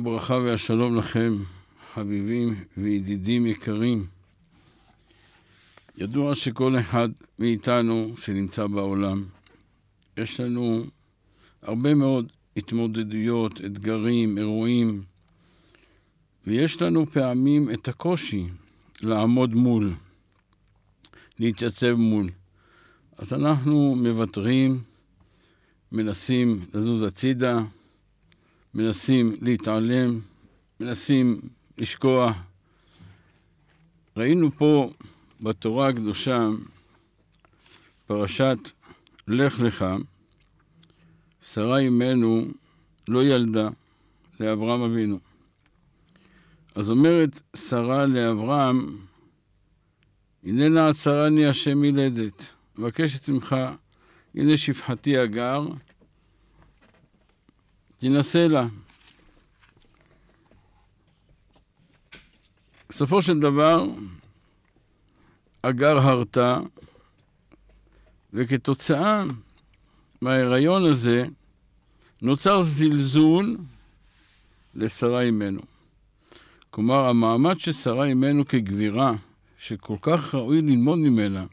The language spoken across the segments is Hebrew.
הברכה והשלום לכם, חביבים וידידים יקרים. ידוע שכל אחד מאיתנו שנמצא בעולם, יש לנו הרבה מאוד התמודדויות, אתגרים, אירועים, ויש לנו פעמים את הקושי לעמוד מול, להתייצב מול. אז אנחנו מוותרים, מנסים לזוז הצידה, מנסים להתעלם, מנסים לשקוע. ראינו פה בתורה הקדושה פרשת לך לך, שרה אימנו לא ילדה לאברהם אבינו. אז אומרת שרה לאברהם, הננה עצרני השם מילדת, מבקשת ממך, הנה שפחתי הגר, תינשא לה. בסופו של דבר, הגר הרתה, וכתוצאה מההיריון הזה נוצר זלזול לשרה אימנו. כלומר, המעמד ששרה אימנו כגבירה, שכל כך ראוי ללמוד ממנה,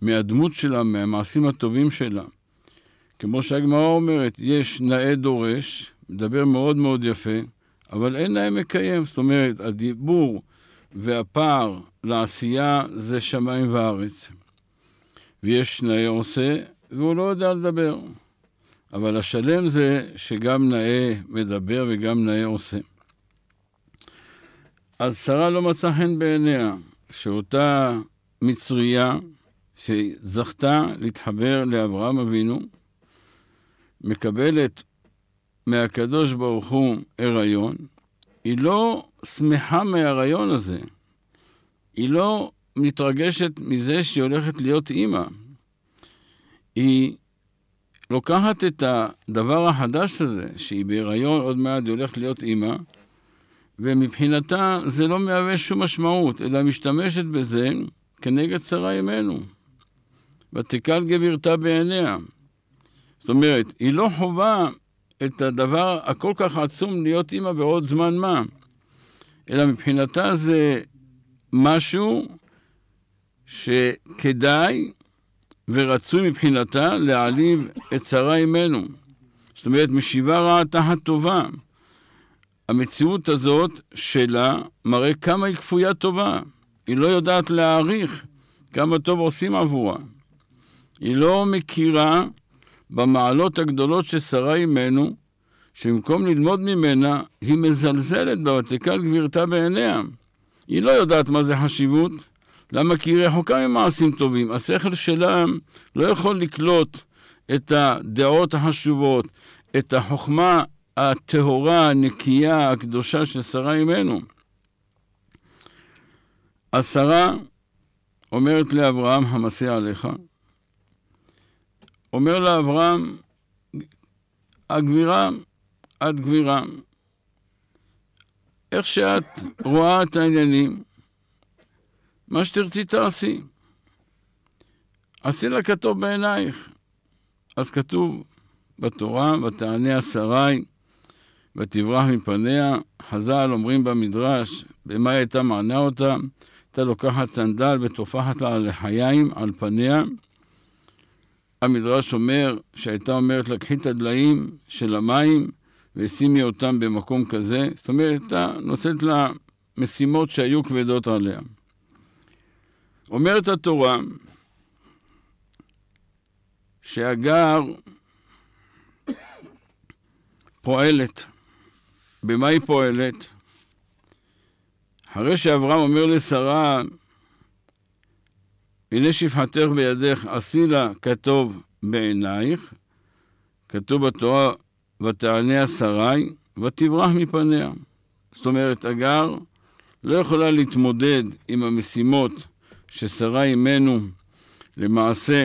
מהדמות שלה, מהמעשים הטובים שלה, כמו שהגמרא אומרת, יש נאה דורש, מדבר מאוד מאוד יפה, אבל אין נאה מקיים. זאת אומרת, הדיבור והפער לעשייה זה שמיים וארץ. ויש נאה עושה, והוא לא יודע לדבר. אבל השלם זה שגם נאה מדבר וגם נאה עושה. אז שרה לא מצאה חן בעיניה, שאותה מצרייה שזכתה להתחבר לאברהם אבינו, מקבלת מהקדוש ברוך הוא הריון, היא לא שמחה מההריון הזה. היא לא מתרגשת מזה שהיא הולכת להיות אימא. היא לוקחת את הדבר החדש הזה, שהיא בהיריון, עוד מעט היא הולכת להיות אימא, ומבחינתה זה לא מהווה שום משמעות, אלא משתמשת בזה כנגד שרה אמנו. ותקל גבירתה בעיניה. זאת אומרת, היא לא חווה את הדבר הכל כך עצום להיות אימא בעוד זמן מה, אלא מבחינתה זה משהו שכדאי ורצוי מבחינתה להעליב את שרה אימנו. זאת אומרת, משיבה רעה תחת טובה. המציאות הזאת שלה מראה כמה היא כפויה טובה. היא לא יודעת להעריך כמה טוב עושים עבורה. היא לא מכירה במעלות הגדולות ששרה אימנו, שבמקום ללמוד ממנה, היא מזלזלת בה ותקל גבירתה בעיניה. היא לא יודעת מה זה חשיבות, למה כי היא רחוקה ממעשים טובים. השכל שלה לא יכול לקלוט את הדעות החשובות, את החוכמה הטהורה, הנקייה, הקדושה של שרה אימנו. השרה אומרת לאברהם, המסה עליך, אומר לאברהם, הגבירה, את גבירה. איך שאת רואה את העניינים, מה שתרצי תעשי. עשי לה כתוב בעינייך. אז כתוב בתורה, ותענה השרי, ותברח מפניה. חז"ל אומרים במדרש, במה הייתה מענה אותה? הייתה לוקחת סנדל וטופחת לה על לחיים, על פניה, המדרש אומר שהייתה אומרת לה, קחי את הדליים של המים ושימי אותם במקום כזה. זאת אומרת, הייתה נותנת לה משימות שהיו כבדות עליה. אומרת התורה שהגר פועלת. במה היא פועלת? אחרי שאברהם אומר לשרה, הנה שפחתך בידך, עשי לה כתוב בעינייך, כתוב בתורה, ותעניה שרי, ותברח מפניה. זאת אומרת, הגר לא יכולה להתמודד עם המשימות ששרה אימנו למעשה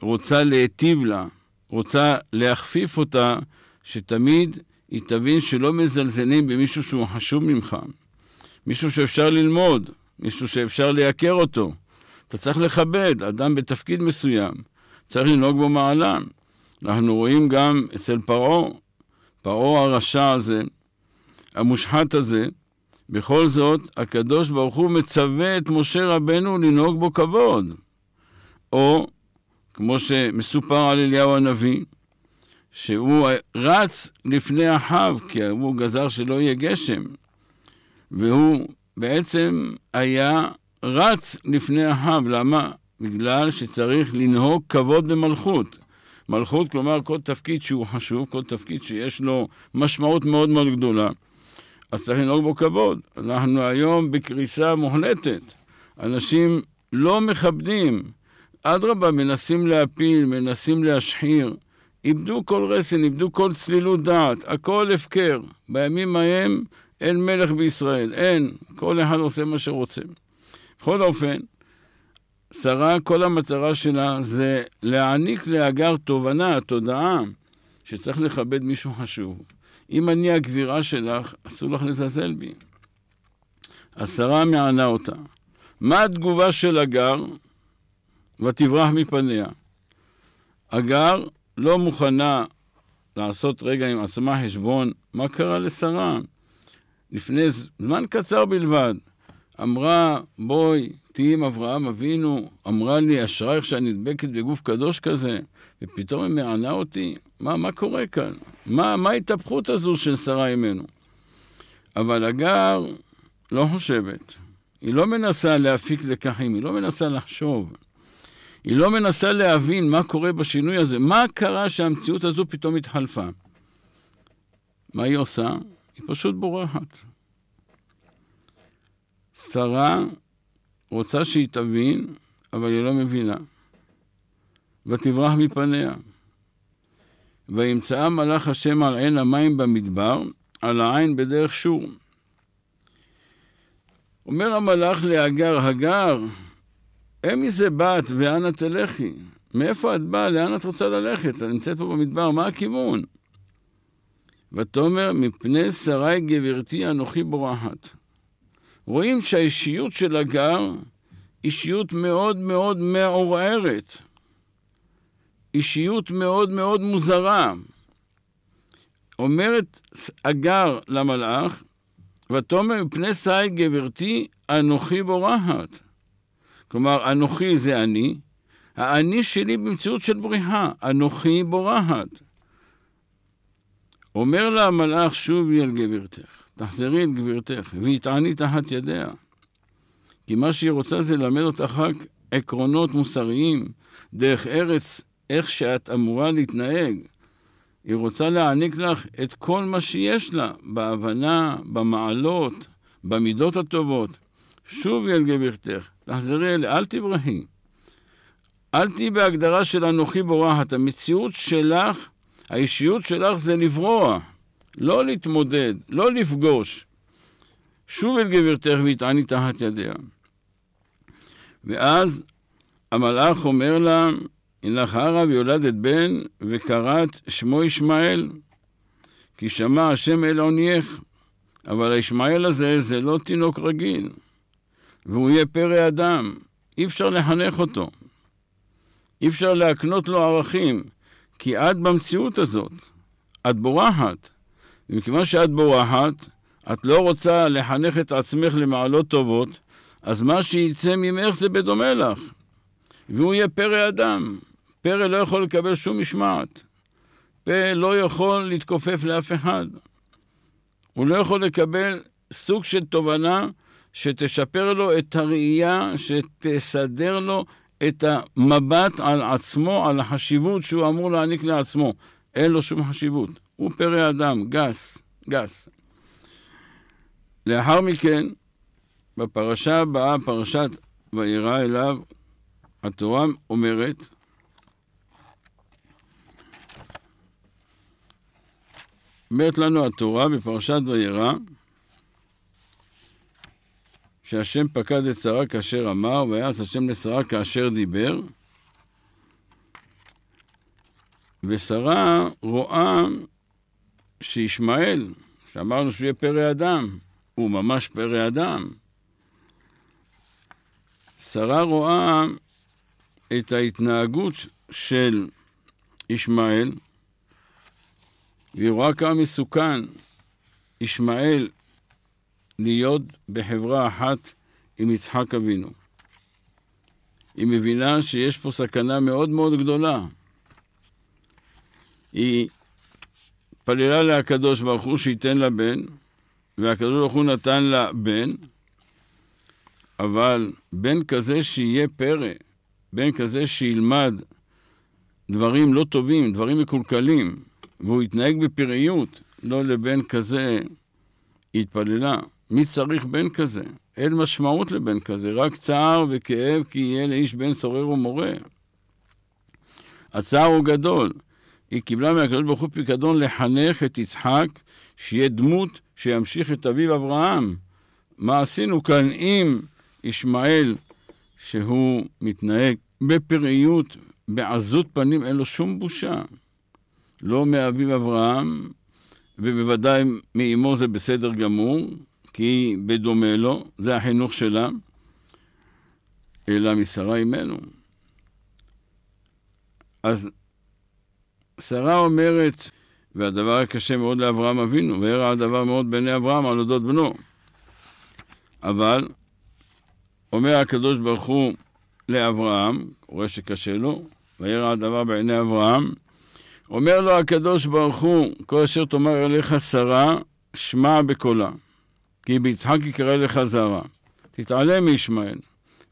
רוצה להיטיב לה, רוצה להכפיף אותה, שתמיד היא תבין שלא מזלזלים במישהו שהוא חשוב ממך, מישהו שאפשר ללמוד, מישהו שאפשר לייקר אותו. אתה צריך לכבד אדם בתפקיד מסוים, צריך לנהוג בו מעלה. אנחנו רואים גם אצל פרעה, פרעה הרשע הזה, המושחת הזה, בכל זאת, הקדוש ברוך הוא מצווה את משה רבנו לנהוג בו כבוד. או, כמו שמסופר על אליהו הנביא, שהוא רץ לפני אחיו, כי הוא גזר שלא יהיה גשם, והוא בעצם היה רץ לפני אחיו, למה? בגלל שצריך לנהוג כבוד במלכות. מלכות, כלומר, כל תפקיד שהוא חשוב, כל תפקיד שיש לו משמעות מאוד מאוד גדולה, אז צריך לנהוג בו כבוד. אנחנו היום בקריסה מוחלטת. אנשים לא מכבדים. אדרבה, מנסים להפיל, מנסים להשחיר. איבדו כל רסן, איבדו כל צלילות דעת, הכל הפקר. בימים ההם אין מלך בישראל, אין. כל אחד עושה מה שרוצה. בכל אופן, שרה, כל המטרה שלה זה להעניק להגר תובנה, תודעה, שצריך לכבד מישהו חשוב. אם אני הגבירה שלך, אסור לך לזלזל בי. השרה מענה אותה. מה התגובה של הגר? ותברח מפניה. הגר לא מוכנה לעשות רגע עם עצמה חשבון מה קרה לשרה. לפני זמן קצר בלבד אמרה, בואי, תהיי עם אברהם אבינו, אמרה לי, אשרייך שאני נדבקת בגוף קדוש כזה, ופתאום היא מענה אותי, מה, מה קורה כאן? מה, מה ההתהפכות הזו של שרה אימנו? אבל הגר לא חושבת. היא לא מנסה להפיק לקחים, היא לא מנסה לחשוב. היא לא מנסה להבין מה קורה בשינוי הזה, מה קרה שהמציאות הזו פתאום התחלפה. מה היא עושה? היא פשוט בורחת. שרה רוצה שהיא תבין, אבל היא לא מבינה. ותברח מפניה. וימצאה מלאך השם על עין המים במדבר, על העין בדרך שור. אומר המלאך להגר, הגר, אין מזה באת ואנה תלכי. מאיפה את באה? לאן את רוצה ללכת? את נמצאת פה במדבר, מה הכיוון? ותאמר, מפני שרי גברתי אנוכי בורחת. רואים שהאישיות של הגר אישיות מאוד מאוד מעורערת, אישיות מאוד מאוד מוזרה. אומרת הגר למלאך, ותאמר מפני שאי גברתי, אנוכי בורחת. כלומר, אנוכי זה אני, האני שלי במציאות של בריחה, אנוכי בורחת. אומר לה המלאך, שובי על גברתך. תחזרי את גבירתך, והיא תחת ידיה. כי מה שהיא רוצה זה ללמד אותך רק עקרונות מוסריים, דרך ארץ, איך שאת אמורה להתנהג. היא רוצה להעניק לך את כל מה שיש לה, בהבנה, במעלות, במידות הטובות. שובי אל גבירתך, תחזרי אליה, אל תברחי. אל תהיי בהגדרה של אנוכי בורחת. המציאות שלך, האישיות שלך זה לברוח. לא להתמודד, לא לפגוש. שוב אל גבירתך ויטעני תחת ידיה. ואז המלאך אומר לה, הנך הרה ויולדת בן, וקראת שמו ישמעאל, כי שמע השם אל עונייך. אבל הישמעאל הזה זה לא תינוק רגיל, והוא יהיה פרא אדם, אי אפשר לחנך אותו. אי אפשר להקנות לו ערכים, כי את במציאות הזאת, את בורחת. ומכיוון שאת בורחת, את לא רוצה לחנך את עצמך למעלות טובות, אז מה שיצא ממך זה בדומה לך. והוא יהיה פרא אדם. פרא לא יכול לקבל שום משמעת. פה לא יכול להתכופף לאף אחד. הוא לא יכול לקבל סוג של תובנה שתשפר לו את הראייה, שתסדר לו את המבט על עצמו, על החשיבות שהוא אמור להעניק לעצמו. אין לו שום חשיבות. הוא פרא אדם, גס, גס. לאחר מכן, בפרשה הבאה, פרשת וירא אליו, התורה אומרת, אומרת לנו התורה בפרשת וירא, שהשם פקד את שרה כאשר אמר, ויעש השם לשרה כאשר דיבר. ושרה רואה שישמעאל, שאמרנו שהוא יהיה פרא אדם, הוא ממש פרא אדם. שרה רואה את ההתנהגות של ישמעאל, והיא רואה כמה מסוכן ישמעאל להיות בחברה אחת עם יצחק אבינו. היא מבינה שיש פה סכנה מאוד מאוד גדולה. היא התפללה להקדוש ברוך הוא שייתן לה בן, והקדוש ברוך הוא נתן לה בן, אבל בן כזה שיהיה פרא, בן כזה שילמד דברים לא טובים, דברים מקולקלים, והוא יתנהג בפראיות, לא לבן כזה התפללה. מי צריך בן כזה? אין משמעות לבן כזה, רק צער וכאב כי יהיה לאיש בן סורר ומורה. הצער הוא גדול. היא קיבלה מהקדוש ברוך הוא פיקדון לחנך את יצחק, שיהיה דמות שימשיך את אביו אברהם. מה עשינו כאן עם ישמעאל, שהוא מתנהג בפראיות, בעזות פנים, אין לו שום בושה. לא מאביו אברהם, ובוודאי מאמו זה בסדר גמור, כי היא בדומה לו, זה החינוך שלה, אלא משרה אימנו. אז שרה אומרת, והדבר היה קשה מאוד לאברהם אבינו, והרע הדבר מאוד בעיני אברהם על אודות בנו. אבל אומר הקדוש ברוך הוא לאברהם, הוא רואה שקשה לו, וירע הדבר בעיני אברהם, אומר לו הקדוש ברוך הוא, כל אשר תאמר אליך שרה, שמע בקולה, כי ביצחק יקרא לך זרה. תתעלם מישמעאל,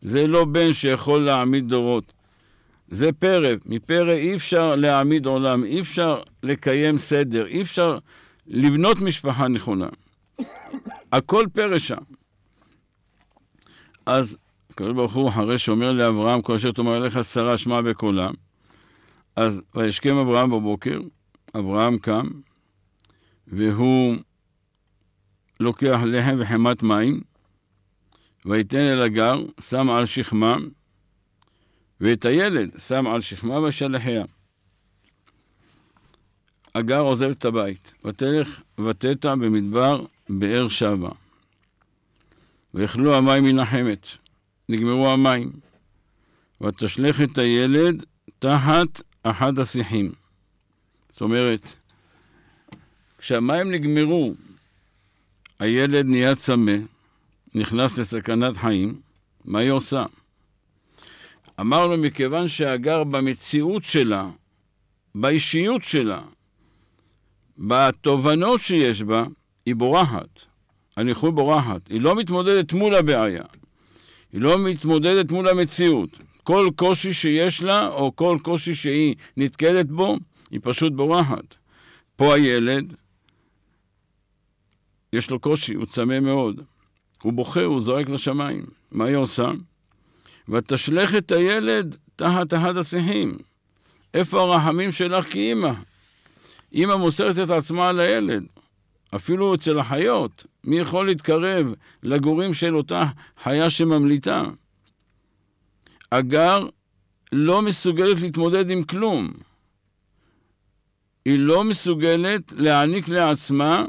זה לא בן שיכול להעמיד דורות. זה פרא. מפרא אי אפשר להעמיד עולם, אי אפשר לקיים סדר, אי אפשר לבנות משפחה נכונה. הכל פרא שם. אז הקדוש ברוך הוא, אחרי שאומר לאברהם, כל אשר תאמר אליך שרה שמע בקולה, אז וישכם אברהם בבוקר, אברהם קם, והוא לוקח לחם וחמת מים, ויתן אל הגר, שם על שכמם, ואת הילד שם על שכמה ושלחיה. הגר עוזב את הבית, ותלך ותתע במדבר באר שבע. ויכלו המים מן החמת, נגמרו המים. ותשלך את הילד תחת אחד השיחים. זאת אומרת, כשהמים נגמרו, הילד נהיה צמא, נכנס לסכנת חיים, מה היא עושה? אמרנו, מכיוון שהגר במציאות שלה, באישיות שלה, בתובנות שיש בה, היא בורחת. הניחוי בורחת. היא לא מתמודדת מול הבעיה. היא לא מתמודדת מול המציאות. כל קושי שיש לה, או כל קושי שהיא נתקלת בו, היא פשוט בורחת. פה הילד, יש לו קושי, הוא צמא מאוד. הוא בוכה, הוא זועק לשמיים. מה היא עושה? ותשלך את הילד תחת אחד השיחים. איפה הרחמים שלך כאימא? אימא מוסרת את עצמה על הילד. אפילו אצל החיות, מי יכול להתקרב לגורים של אותה חיה שממליטה? אגר לא מסוגלת להתמודד עם כלום. היא לא מסוגלת להעניק לעצמה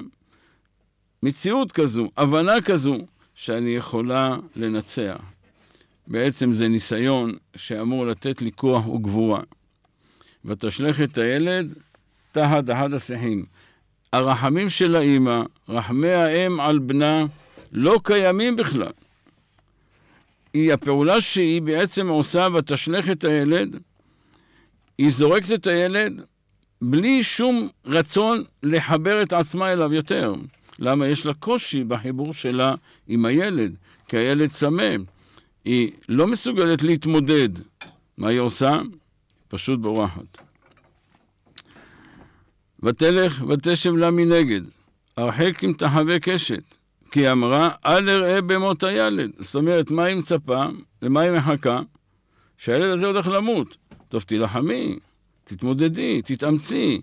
מציאות כזו, הבנה כזו, שאני יכולה לנצח. בעצם זה ניסיון שאמור לתת לי כוח וגבורה. ותשלך את הילד תחת אחד השיחים. הרחמים של האימא, רחמי האם על בנה, לא קיימים בכלל. היא הפעולה שהיא בעצם עושה, ותשלך את הילד, היא זורקת את הילד בלי שום רצון לחבר את עצמה אליו יותר. למה? יש לה קושי בחיבור שלה עם הילד, כי הילד צמא. היא לא מסוגלת להתמודד. מה היא עושה? פשוט בורחת. ותלך ותשב לה מנגד, הרחק אם תחווה קשת, כי אמרה, אל אראה במות הילד. זאת אומרת, מה היא מצפה? למה היא מחכה? שהילד הזה הולך למות. טוב, תילחמי, תתמודדי, תתאמצי,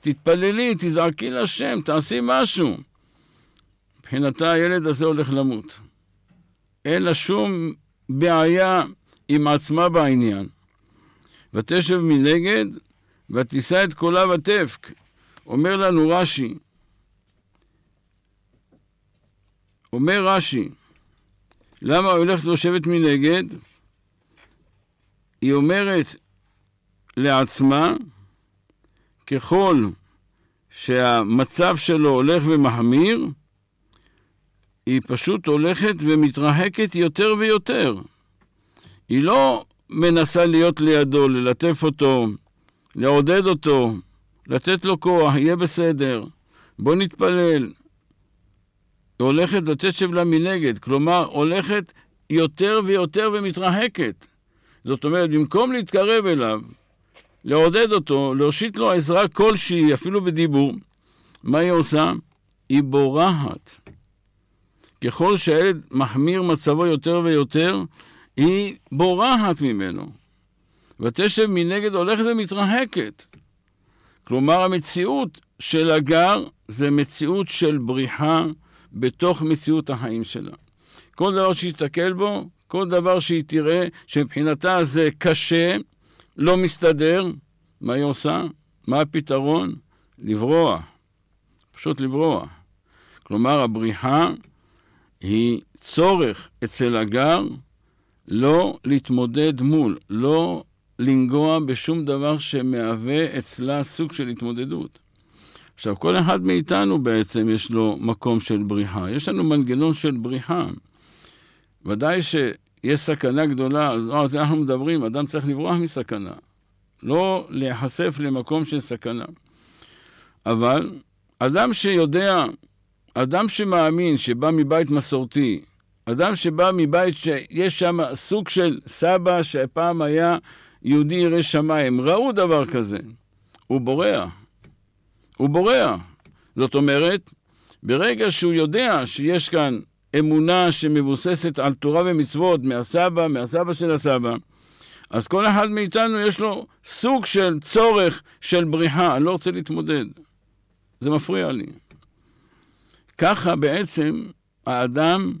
תתפללי, תזעקי להשם, תעשי משהו. מבחינתה הילד הזה הולך למות. אין לה שום בעיה עם עצמה בעניין. ותשב מנגד, ותישא את קולה ותפק. אומר לנו רש"י, אומר רש"י, למה הולכת לשבת מנגד? היא אומרת לעצמה, ככל שהמצב שלו הולך ומחמיר, היא פשוט הולכת ומתרחקת יותר ויותר. היא לא מנסה להיות לידו, ללטף אותו, לעודד אותו, לתת לו כוח, יהיה בסדר, בוא נתפלל. היא הולכת לתשב לה מנגד, כלומר, הולכת יותר ויותר ומתרחקת. זאת אומרת, במקום להתקרב אליו, לעודד אותו, להושיט לו עזרה כלשהי, אפילו בדיבור, מה היא עושה? היא בורחת. ככל שהילד מחמיר מצבו יותר ויותר, היא בורחת ממנו. ותשב מנגד הולכת ומתרחקת. כלומר, המציאות של הגר זה מציאות של בריחה בתוך מציאות החיים שלה. כל דבר שהיא תיתקל בו, כל דבר שהיא תראה שמבחינתה זה קשה, לא מסתדר, מה היא עושה? מה הפתרון? לברוע. פשוט לברוע. כלומר, הבריחה היא צורך אצל הגר לא להתמודד מול, לא לנגוע בשום דבר שמהווה אצלה סוג של התמודדות. עכשיו, כל אחד מאיתנו בעצם יש לו מקום של בריחה. יש לנו מנגנון של בריחה. ודאי שיש סכנה גדולה, לא, זה אנחנו מדברים, אדם צריך לברוח מסכנה. לא להיחשף למקום של סכנה. אבל אדם שיודע אדם שמאמין, שבא מבית מסורתי, אדם שבא מבית שיש שם סוג של סבא שפעם היה יהודי ירא שמיים, ראו דבר כזה, הוא בורע. הוא בורע. זאת אומרת, ברגע שהוא יודע שיש כאן אמונה שמבוססת על תורה ומצוות מהסבא, מהסבא של הסבא, אז כל אחד מאיתנו יש לו סוג של צורך של בריחה, אני לא רוצה להתמודד. זה מפריע לי. ככה בעצם האדם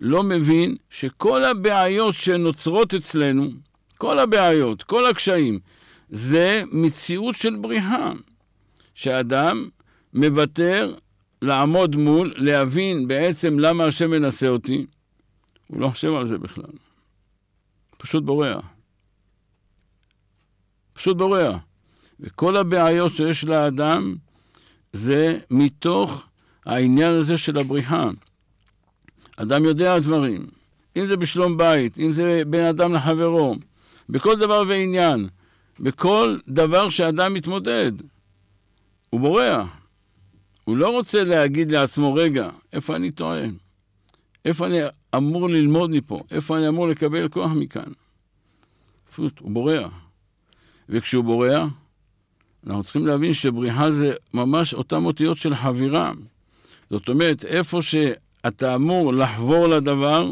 לא מבין שכל הבעיות שנוצרות אצלנו, כל הבעיות, כל הקשיים, זה מציאות של בריחה, שאדם מוותר לעמוד מול, להבין בעצם למה השם מנסה אותי, הוא לא חושב על זה בכלל. פשוט בורח. פשוט בורח. וכל הבעיות שיש לאדם זה מתוך העניין הזה של הבריחה. אדם יודע דברים, אם זה בשלום בית, אם זה בין אדם לחברו, בכל דבר ועניין, בכל דבר שאדם מתמודד, הוא בורח. הוא לא רוצה להגיד לעצמו, רגע, איפה אני טועה? איפה אני אמור ללמוד מפה? איפה אני אמור לקבל כוח מכאן? פשוט, הוא בורח. וכשהוא בורח, אנחנו צריכים להבין שבריחה זה ממש אותן אותיות של חבירה. זאת אומרת, איפה שאתה אמור לחבור לדבר,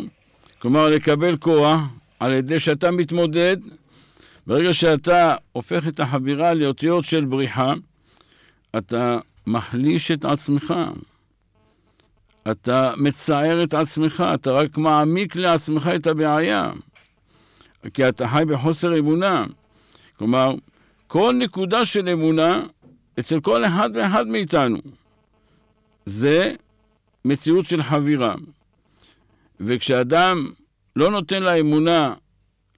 כלומר לקבל כוח, על ידי שאתה מתמודד, ברגע שאתה הופך את החבירה לאותיות של בריחה, אתה מחליש את עצמך. אתה מצער את עצמך, אתה רק מעמיק לעצמך את הבעיה, כי אתה חי בחוסר אמונה. כלומר, כל נקודה של אמונה אצל כל אחד ואחד מאיתנו. זה מציאות של חבירה. וכשאדם לא נותן לאמונה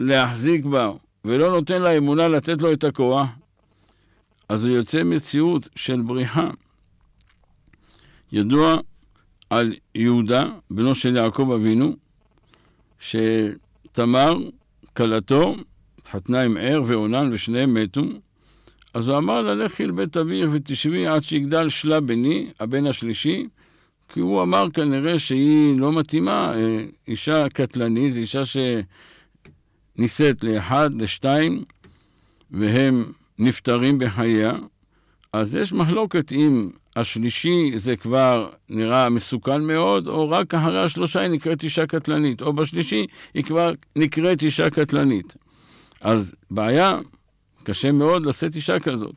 להחזיק בה, ולא נותן לאמונה לתת לו את הכוח, אז הוא יוצא מציאות של בריחה. ידוע על יהודה, בנו של יעקב אבינו, שתמר, כלתו, התחתנה עם ער ואונן ושניהם מתו, אז הוא אמר לה, לכי אל בית אביך ותשבי עד שיגדל שלה בני, הבן השלישי, כי הוא אמר כנראה שהיא לא מתאימה, אה, אישה קטלני, זו אישה שנישאת לאחד, לשתיים, והם נפטרים בחייה. אז יש מחלוקת אם השלישי זה כבר נראה מסוכן מאוד, או רק אחרי השלושה היא נקראת אישה קטלנית, או בשלישי היא כבר נקראת אישה קטלנית. אז בעיה קשה מאוד לשאת אישה כזאת.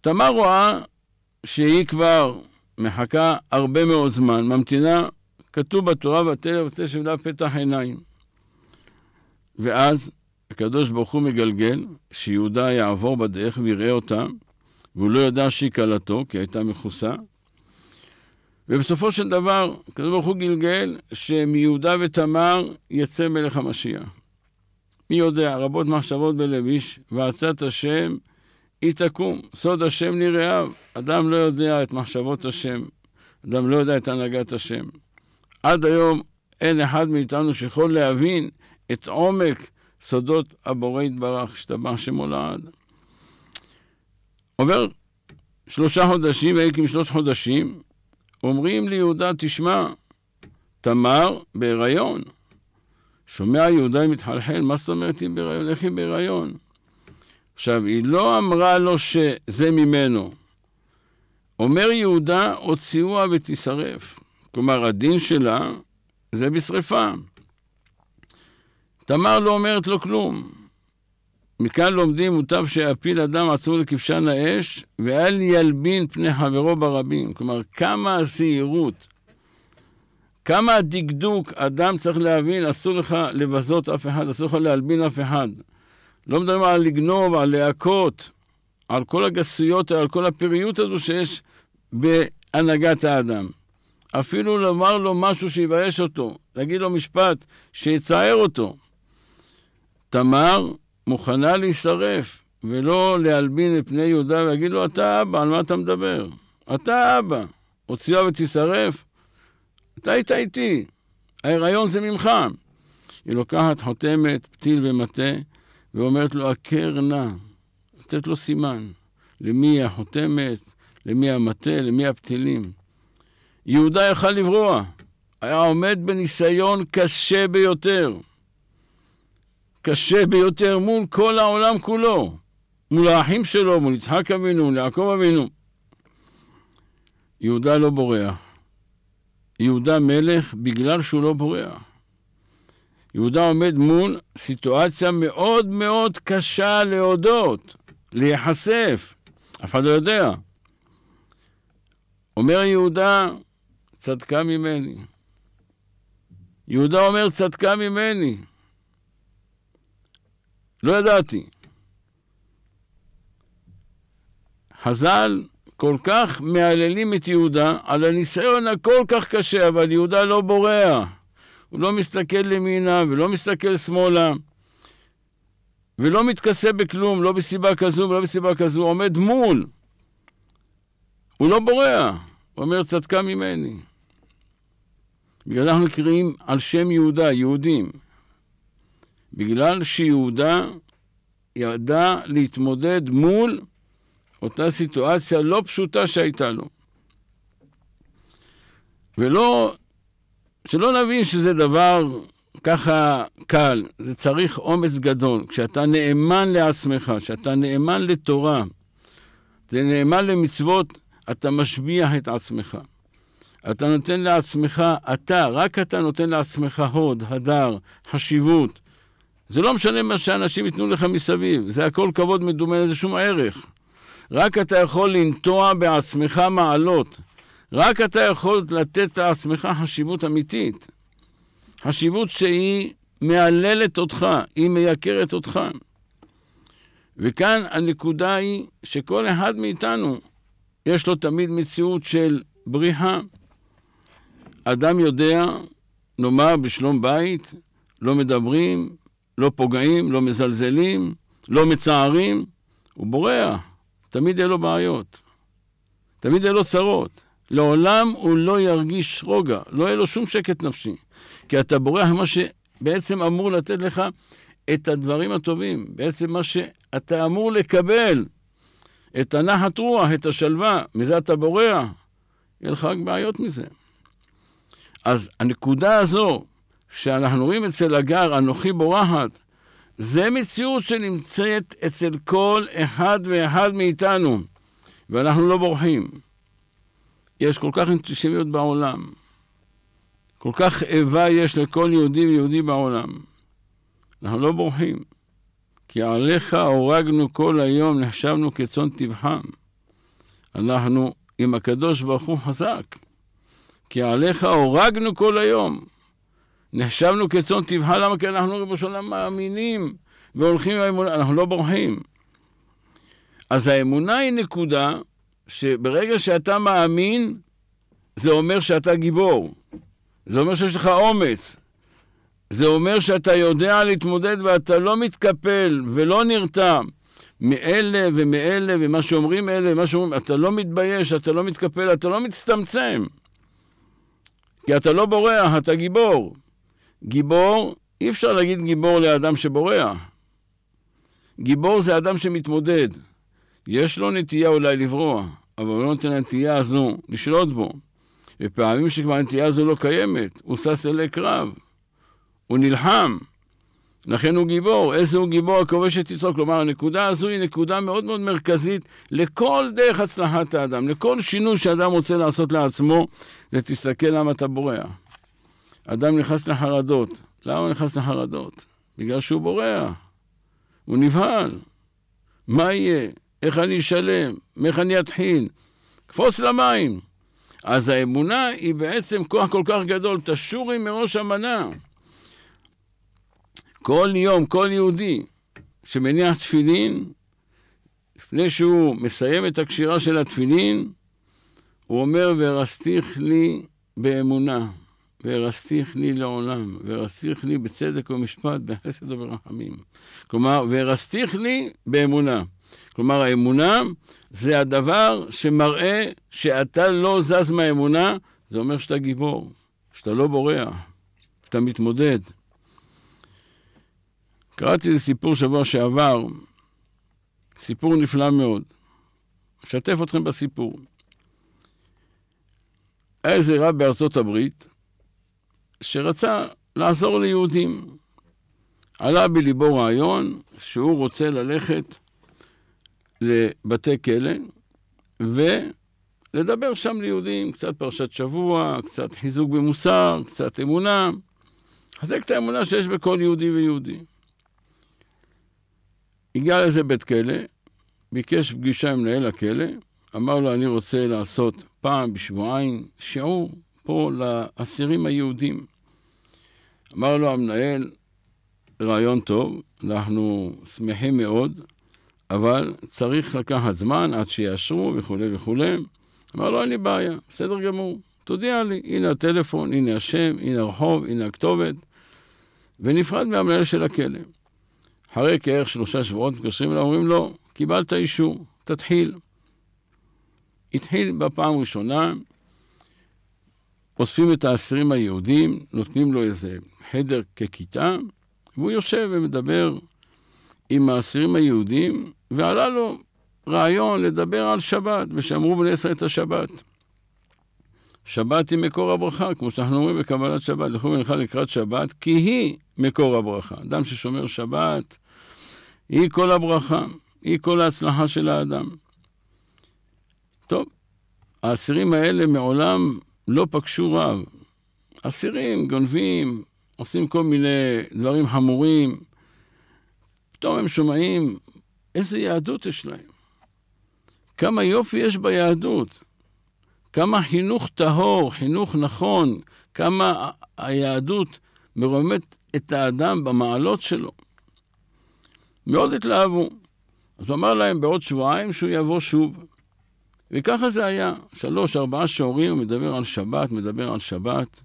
תמר רואה שהיא כבר מחכה הרבה מאוד זמן, ממתינה, כתוב בתורה, ותל ותשב שבלה פתח עיניים. ואז הקדוש ברוך הוא מגלגל, שיהודה יעבור בדרך ויראה אותה, והוא לא ידע שהיא כלתו, כי הייתה מכוסה. ובסופו של דבר, הקדוש ברוך הוא גלגל שמיהודה ותמר יצא מלך המשיח. מי יודע, רבות מחשבות בלב איש, ועצת השם היא תקום. סוד השם לרעיו. אדם לא יודע את מחשבות השם, אדם לא יודע את הנהגת השם. עד היום אין אחד מאיתנו שיכול להבין את עומק סודות הבורא יתברך, השתבח שמו לעד. עובר שלושה חודשים, אלקים שלוש חודשים, אומרים ליהודה, לי, תשמע, תמר בהיריון. שומע יהודה מתחלחל, מה זאת אומרת היא בהיריון? איך היא בהיריון? עכשיו, היא לא אמרה לו שזה ממנו. אומר יהודה, הוציאוה ותשרף. כלומר, הדין שלה זה בשרפה. תמר לא אומרת לו כלום. מכאן לומדים מוטב שיעפיל אדם עצמו לכבשן האש, ואל ילבין פני חברו ברבים. כלומר, כמה הזהירות כמה הדקדוק, אדם צריך להבין, אסור לך לבזות אף אחד, אסור לך להלבין אף אחד. לא מדברים על לגנוב, על להכות, על כל הגסויות, על כל הפריות הזו שיש בהנהגת האדם. אפילו לומר לו משהו שיבייש אותו, להגיד לו משפט שיצער אותו. תמר מוכנה להישרף, ולא להלבין את פני יהודה ולהגיד לו, אתה אבא, על מה אתה מדבר? אתה אבא. הוציאה ותישרף? אתה היית איתי, ההיריון זה ממך. היא לוקחת חותמת, פתיל ומטה, ואומרת לו, עקר נא, לתת לו סימן, למי החותמת, למי המטה, למי הפתילים. יהודה יכל לברוע, היה עומד בניסיון קשה ביותר. קשה ביותר מול כל העולם כולו, מול האחים שלו, מול יצחק אבינו, מול יעקב אבינו. יהודה לא בורח. יהודה מלך בגלל שהוא לא בורח. יהודה עומד מול סיטואציה מאוד מאוד קשה להודות, להיחשף, אף אחד לא יודע. אומר יהודה, צדקה ממני. יהודה אומר, צדקה ממני. לא ידעתי. חז"ל כל כך מהללים את יהודה על הניסיון הכל כך קשה, אבל יהודה לא בורע. הוא לא מסתכל למינה ולא מסתכל שמאלה, ולא מתכסה בכלום, לא בסיבה כזו ולא בסיבה כזו, עומד מול. הוא לא בורע, הוא אומר, צדקה ממני. בגלל אנחנו קוראים על שם יהודה, יהודים. בגלל שיהודה ידע להתמודד מול אותה סיטואציה לא פשוטה שהייתה לו. ולא, שלא נבין שזה דבר ככה קל, זה צריך אומץ גדול. כשאתה נאמן לעצמך, כשאתה נאמן לתורה, זה נאמן למצוות, אתה משביח את עצמך. אתה נותן לעצמך, אתה, רק אתה נותן לעצמך הוד, הדר, חשיבות. זה לא משנה מה שאנשים ייתנו לך מסביב, זה הכל כבוד מדומה, זה שום ערך. רק אתה יכול לנטוע בעצמך מעלות. רק אתה יכול לתת לעצמך חשיבות אמיתית. חשיבות שהיא מהללת אותך, היא מייקרת אותך. וכאן הנקודה היא שכל אחד מאיתנו יש לו תמיד מציאות של בריחה. אדם יודע, נאמר בשלום בית, לא מדברים, לא פוגעים, לא מזלזלים, לא מצערים, הוא בורח. תמיד יהיו לו בעיות, תמיד יהיו לו צרות. לעולם הוא לא ירגיש רוגע, לא יהיה לו שום שקט נפשי, כי אתה בורח מה שבעצם אמור לתת לך את הדברים הטובים, בעצם מה שאתה אמור לקבל, את הנחת רוח, את השלווה, מזה אתה בורח, יהיה לך רק בעיות מזה. אז הנקודה הזו, שאנחנו רואים אצל הגר, אנוכי בורחת, זה מציאות שנמצאת אצל כל אחד ואחד מאיתנו, ואנחנו לא בורחים. יש כל כך אנטישמיות בעולם, כל כך איבה יש לכל יהודי ויהודי בעולם. אנחנו לא בורחים, כי עליך הורגנו כל היום, נחשבנו כצאן טבחם. אנחנו עם הקדוש ברוך הוא חזק, כי עליך הורגנו כל היום. נחשבנו כצאן טבעה, למה? כי אנחנו ריבונו של עולם מאמינים והולכים עם האמונה, אנחנו לא בורחים. אז האמונה היא נקודה שברגע שאתה מאמין, זה אומר שאתה גיבור. זה אומר שיש לך אומץ. זה אומר שאתה יודע להתמודד ואתה לא מתקפל ולא נרתע מאלה ומאלה ומה שאומרים אלה ומה שאומרים, אתה לא מתבייש, אתה לא מתקפל, אתה לא מצטמצם. כי אתה לא בורח, אתה גיבור. גיבור, אי אפשר להגיד גיבור לאדם שבורח. גיבור זה אדם שמתמודד. יש לו נטייה אולי לברוח, אבל הוא לא נותן לנטייה הזו לשלוט בו. ופעמים שכבר הנטייה הזו לא קיימת, הוא שש אלי קרב, הוא נלחם. לכן הוא גיבור. איזה הוא גיבור הכובש את יצרו? כלומר, הנקודה הזו היא נקודה מאוד מאוד מרכזית לכל דרך הצלחת האדם, לכל שינוי שאדם רוצה לעשות לעצמו, זה תסתכל למה אתה בורח. אדם נכנס לחרדות. למה הוא נכנס לחרדות? בגלל שהוא בורח. הוא נבהל. מה יהיה? איך אני אשלם? מאיך אני אתחיל? קפוץ למים. אז האמונה היא בעצם כוח כל כך גדול. תשורי מראש המנה. כל יום, כל יהודי שמניח תפילין, לפני שהוא מסיים את הקשירה של התפילין, הוא אומר, ורסתיך לי באמונה. והרסתיך לי לעולם, והרסתיך לי בצדק ומשפט, בחסד וברחמים. כלומר, והרסתיך לי באמונה. כלומר, האמונה זה הדבר שמראה שאתה לא זז מהאמונה, זה אומר שאתה גיבור, שאתה לא בורח, שאתה מתמודד. קראתי איזה סיפור שבוע שעבר, סיפור נפלא מאוד. אשתף אתכם בסיפור. היה איזה רב בארצות הברית, שרצה לעזור ליהודים. עלה בליבו רעיון שהוא רוצה ללכת לבתי כלא ולדבר שם ליהודים, קצת פרשת שבוע, קצת חיזוק במוסר, קצת אמונה, חזק את האמונה שיש בכל יהודי ויהודי. הגיע לזה בית כלא, ביקש פגישה עם מנהל הכלא, אמר לו, אני רוצה לעשות פעם בשבועיים שיעור פה לאסירים היהודים. אמר לו המנהל, רעיון טוב, אנחנו שמחים מאוד, אבל צריך לקחת זמן עד שיאשרו וכולי וכולי. אמר לו, אין לי בעיה, בסדר גמור, תודיע לי, הנה הטלפון, הנה השם, הנה הרחוב, הנה הכתובת, ונפרד מהמנהל של הכלא. אחרי כערך שלושה שבועות מתקשרים אליו, אומרים לו, קיבלת אישור, תתחיל. התחיל בפעם הראשונה אוספים את האסירים היהודים, נותנים לו איזה חדר ככיתה, והוא יושב ומדבר עם האסירים היהודים, ועלה לו רעיון לדבר על שבת, ושאמרו בני ישראל את השבת. שבת היא מקור הברכה, כמו שאנחנו אומרים בקבלת שבת, לכו מנחה לקראת שבת, כי היא מקור הברכה. אדם ששומר שבת, היא כל הברכה, היא כל ההצלחה של האדם. טוב, האסירים האלה מעולם לא פגשו רב. אסירים, גונבים, עושים כל מיני דברים חמורים. פתאום הם שומעים איזה יהדות יש להם. כמה יופי יש ביהדות. כמה חינוך טהור, חינוך נכון, כמה היהדות מרוממת את האדם במעלות שלו. מאוד התלהבו. אז הוא אמר להם בעוד שבועיים שהוא יבוא שוב. וככה זה היה, שלוש, ארבעה שעורים, מדבר על שבת, מדבר על שבת.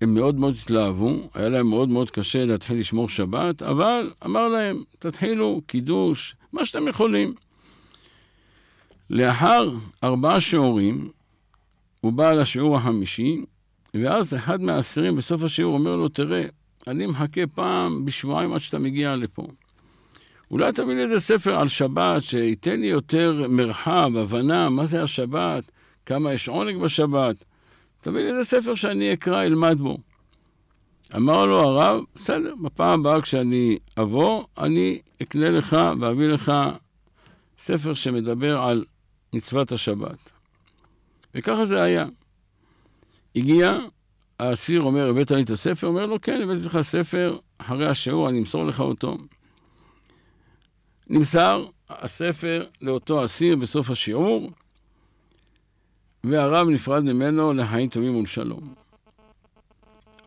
הם מאוד מאוד התלהבו, היה להם מאוד מאוד קשה להתחיל לשמור שבת, אבל אמר להם, תתחילו קידוש, מה שאתם יכולים. לאחר ארבעה שיעורים, הוא בא לשיעור החמישי, ואז אחד מהאסירים בסוף השיעור אומר לו, תראה, אני מחכה פעם בשבועיים עד שאתה מגיע לפה. אולי תביא לי איזה ספר על שבת, שייתן לי יותר מרחב, הבנה, מה זה השבת, כמה יש עונג בשבת. תביא לי איזה ספר שאני אקרא, אלמד בו. אמר לו הרב, בסדר, בפעם הבאה כשאני אבוא, אני אקנה לך ואביא לך ספר שמדבר על מצוות השבת. וככה זה היה. הגיע, האסיר אומר, הבאת לי את הספר? אומר לו, כן, הבאתי לך ספר, אחרי השיעור אני אמסור לך אותו. נמסר הספר לאותו אסיר בסוף השיעור, והרב נפרד ממנו לחיים טובים ולשלום.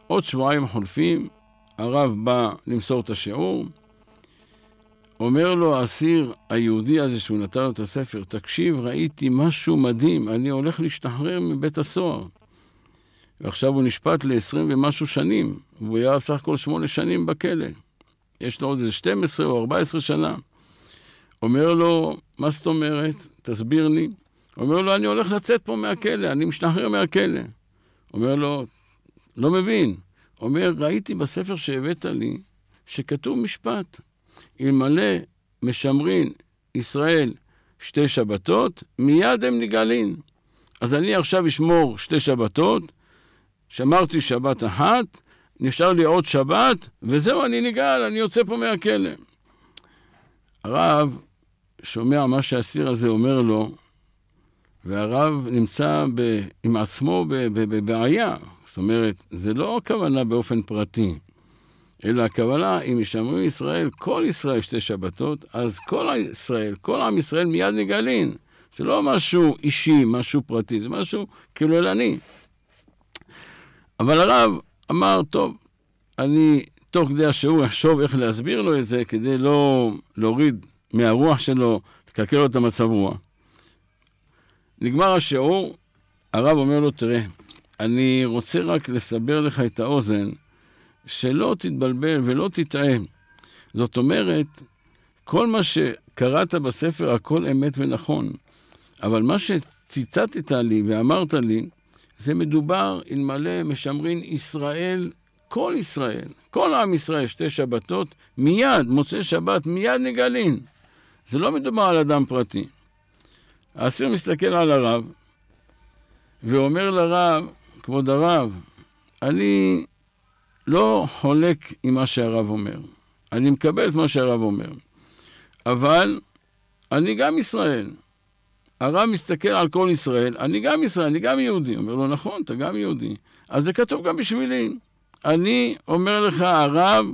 עוד שבועיים חולפים, הרב בא למסור את השיעור, אומר לו האסיר היהודי הזה שהוא נתן לו את הספר, תקשיב, ראיתי משהו מדהים, אני הולך להשתחרר מבית הסוהר. ועכשיו הוא נשפט ל-20 ומשהו שנים, והוא היה בסך הכל שמונה שנים בכלא. יש לו עוד איזה 12 או 14 שנה. אומר לו, מה זאת אומרת? תסביר לי. אומר לו, אני הולך לצאת פה מהכלא, אני משתחרר מהכלא. אומר לו, לא מבין. אומר, ראיתי בספר שהבאת לי, שכתוב משפט, אלמלא משמרין ישראל שתי שבתות, מיד הם נגאלין. אז אני עכשיו אשמור שתי שבתות, שמרתי שבת אחת, נשאר לי עוד שבת, וזהו, אני נגאל, אני יוצא פה מהכלא. הרב שומע מה שהסיר הזה אומר לו, והרב נמצא ב, עם עצמו ב, ב, ב, בבעיה. זאת אומרת, זה לא הכוונה באופן פרטי, אלא הכוונה, אם ישמרו ישראל, כל ישראל שתי שבתות, אז כל ישראל, כל עם ישראל מיד נגאלין. זה לא משהו אישי, משהו פרטי, זה משהו כוללני. אבל הרב אמר, טוב, אני תוך כדי השיעור יחשוב איך להסביר לו את זה, כדי לא להוריד מהרוח שלו, לקלקל לו את המצב רוח. נגמר השיעור, הרב אומר לו, תראה, אני רוצה רק לסבר לך את האוזן, שלא תתבלבל ולא תטעה. זאת אומרת, כל מה שקראת בספר, הכל אמת ונכון. אבל מה שציטטת לי ואמרת לי, זה מדובר, אלמלא משמרין ישראל כל ישראל, כל עם ישראל, שתי שבתות, מיד, מוצאי שבת, מיד נגלין. זה לא מדובר על אדם פרטי. האסיר מסתכל על הרב, ואומר לרב, כבוד הרב, אני לא חולק עם מה שהרב אומר. אני מקבל את מה שהרב אומר. אבל אני גם ישראל. הרב מסתכל על כל ישראל, אני גם ישראל, אני גם יהודי. אומר לו, נכון, אתה גם יהודי. אז זה כתוב גם בשבילי. אני אומר לך, הרב,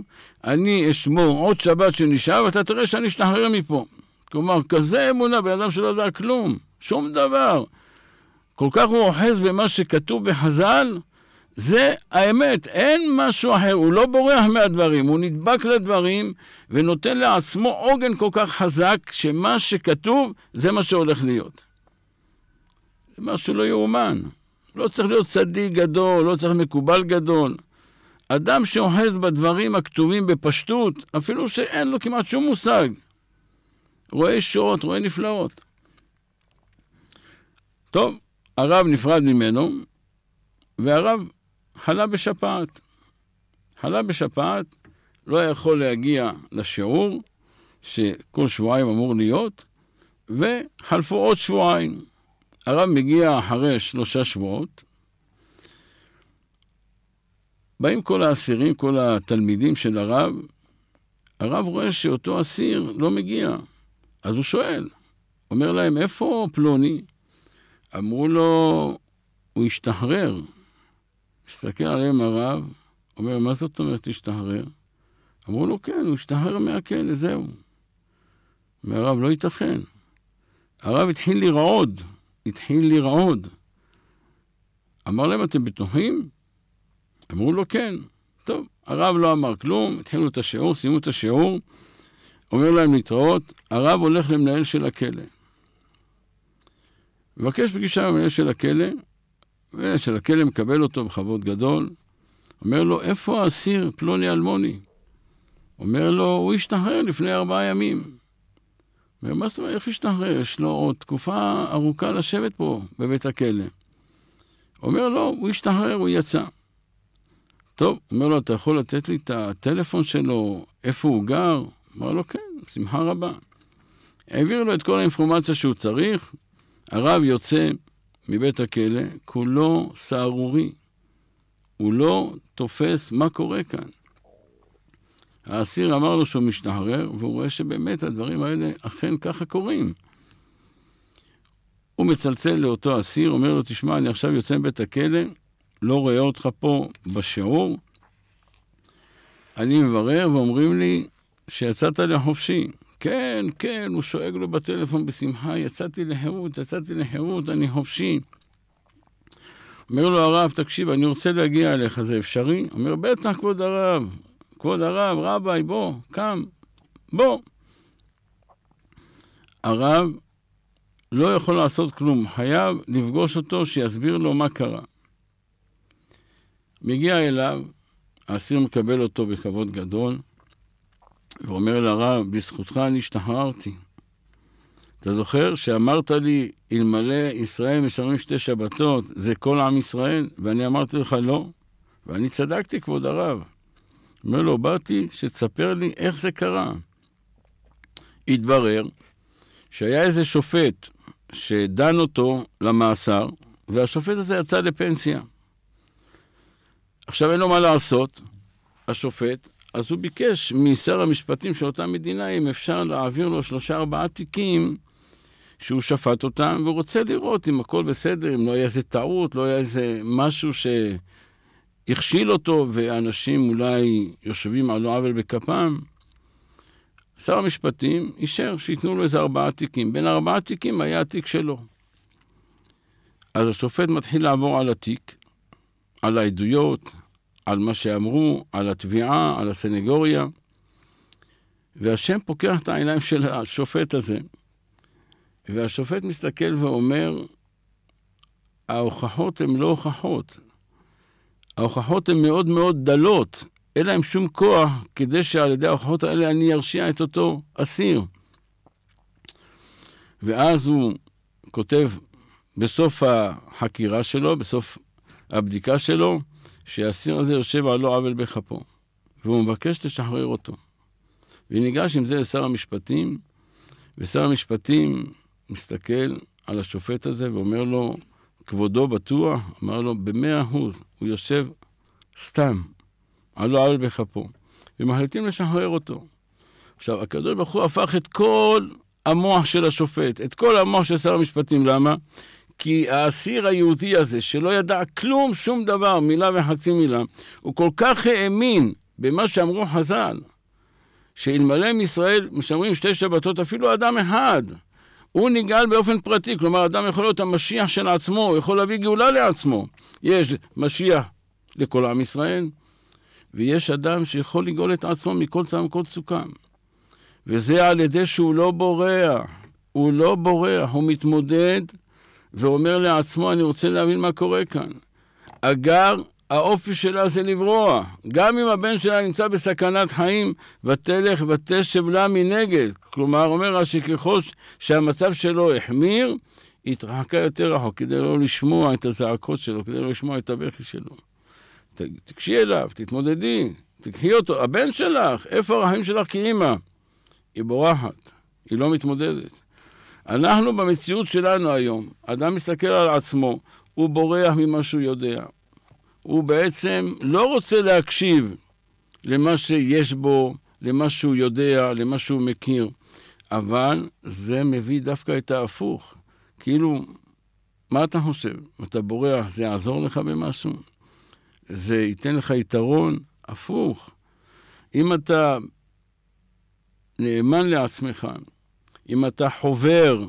אני אשמור עוד שבת שנשאר, ואתה תראה שאני אשתחרר מפה. כלומר, כזה אמונה, בן אדם שלא יודע כלום, שום דבר. כל כך הוא אוחז במה שכתוב בחז"ל, זה האמת, אין משהו אחר, הוא לא בורח מהדברים, הוא נדבק לדברים ונותן לעצמו עוגן כל כך חזק, שמה שכתוב, זה מה שהולך להיות. זה משהו לא יאומן. לא צריך להיות צדיק גדול, לא צריך מקובל גדול. אדם שאוחז בדברים הכתובים בפשטות, אפילו שאין לו כמעט שום מושג, רואה שורות, רואה נפלאות. טוב, הרב נפרד ממנו, והרב חלה בשפעת. חלה בשפעת, לא היה יכול להגיע לשיעור שכל שבועיים אמור להיות, וחלפו עוד שבועיים. הרב מגיע אחרי שלושה שבועות, באים כל האסירים, כל התלמידים של הרב, הרב רואה שאותו אסיר לא מגיע, אז הוא שואל, אומר להם, איפה פלוני? אמרו לו, הוא השתחרר. מסתכל עליהם הרב, אומר, מה זאת אומרת השתחרר? אמרו לו, כן, הוא השתחרר מהכלא, זהו. אומר הרב, לא ייתכן. הרב התחיל לרעוד, התחיל לרעוד. אמר להם, אתם בטוחים? אמרו לו, כן. טוב, הרב לא אמר כלום, התחילו את השיעור, סיימו את השיעור, אומר להם להתראות, הרב הולך למנהל של הכלא. מבקש פגישה למנהל של הכלא, המנהל של הכלא מקבל אותו בכבוד גדול, אומר לו, איפה האסיר פלוני אלמוני? אומר לו, הוא השתחרר לפני ארבעה ימים. אומר, מה זאת אומרת, איך השתחרר? יש לו עוד תקופה ארוכה לשבת פה, בבית הכלא. אומר לו, לא, הוא השתחרר, הוא יצא. טוב, אומר לו, אתה יכול לתת לי את הטלפון שלו, איפה הוא גר? אמר לו, כן, שמחה רבה. העביר לו את כל האינפורמציה שהוא צריך, הרב יוצא מבית הכלא, כולו סהרורי. הוא לא תופס מה קורה כאן. האסיר אמר לו שהוא משתחרר, והוא רואה שבאמת הדברים האלה אכן ככה קורים. הוא מצלצל לאותו אסיר, אומר לו, תשמע, אני עכשיו יוצא מבית הכלא, לא רואה אותך פה בשיעור. אני מברר ואומרים לי שיצאת לחופשי. כן, כן, הוא שואג לו בטלפון בשמחה, יצאתי לחירות, יצאתי לחירות, אני חופשי. אומר לו הרב, תקשיב, אני רוצה להגיע אליך, זה אפשרי? אומר, בטח, כבוד הרב, כבוד הרב, רביי, בוא, קם, בוא. הרב לא יכול לעשות כלום, חייב לפגוש אותו, שיסביר לו מה קרה. מגיע אליו, האסיר מקבל אותו בכבוד גדול, ואומר לרב, בזכותך אני השתחררתי. אתה זוכר שאמרת לי, אלמלא ישראל משלמים שתי שבתות, זה כל עם ישראל? ואני אמרתי לך, לא. ואני צדקתי, כבוד הרב. אומר לו, באתי שתספר לי איך זה קרה. התברר שהיה איזה שופט שדן אותו למאסר, והשופט הזה יצא לפנסיה. עכשיו אין לו מה לעשות, השופט, אז הוא ביקש משר המשפטים של אותה מדינה אם אפשר להעביר לו שלושה ארבעה תיקים שהוא שפט אותם, והוא רוצה לראות אם הכל בסדר, אם לא היה איזה טעות, לא היה איזה משהו שהכשיל אותו, ואנשים אולי יושבים על לא עוול בכפם. שר המשפטים אישר שייתנו לו איזה ארבעה תיקים. בין ארבעה תיקים היה התיק שלו. אז השופט מתחיל לעבור על התיק, על העדויות, על מה שאמרו, על התביעה, על הסנגוריה, והשם פוקח את העיניים של השופט הזה, והשופט מסתכל ואומר, ההוכחות הן לא הוכחות. ההוכחות הן מאוד מאוד דלות, אין להן שום כוח כדי שעל ידי ההוכחות האלה אני ארשיע את אותו אסיר. ואז הוא כותב בסוף החקירה שלו, בסוף הבדיקה שלו, שהאסיר הזה יושב על לא עוול בכפו, והוא מבקש לשחרר אותו. וניגש עם זה לשר המשפטים, ושר המשפטים מסתכל על השופט הזה ואומר לו, כבודו בטוח? אמר לו, במאה אחוז, הוא יושב סתם, על לא עוול בכפו, ומחליטים לשחרר אותו. עכשיו, הקדוש ברוך הוא הפך את כל המוח של השופט, את כל המוח של שר המשפטים, למה? כי האסיר היהודי הזה, שלא ידע כלום, שום דבר, מילה וחצי מילה, הוא כל כך האמין במה שאמרו חז"ל, שאלמלא עם ישראל משמרים שתי שבתות, אפילו אדם אחד, הוא נגאל באופן פרטי, כלומר, אדם יכול להיות המשיח של עצמו, הוא יכול להביא גאולה לעצמו. יש משיח לכל עם ישראל, ויש אדם שיכול לגאול את עצמו מכל צעם וכל סוכם. וזה על ידי שהוא לא בורח, הוא לא בורח, הוא מתמודד ואומר לעצמו, אני רוצה להבין מה קורה כאן. הגר, האופי שלה זה לברוע. גם אם הבן שלה נמצא בסכנת חיים, ותלך ותשב לה מנגד. כלומר, אומר רש"י, ככל שהמצב שלו החמיר, היא התרחקה יותר רחוק כדי לא לשמוע את הזעקות שלו, כדי לא לשמוע את הבכי שלו. תקשי אליו, תתמודדי, תקחי אותו. הבן שלך, איפה הרחמים שלך כאימא? היא בורחת, היא לא מתמודדת. אנחנו במציאות שלנו היום, אדם מסתכל על עצמו, הוא בורח ממה שהוא יודע. הוא בעצם לא רוצה להקשיב למה שיש בו, למה שהוא יודע, למה שהוא מכיר. אבל זה מביא דווקא את ההפוך. כאילו, מה אתה חושב? אתה בורח, זה יעזור לך במשהו? זה ייתן לך יתרון? הפוך. אם אתה נאמן לעצמך, אם אתה חובר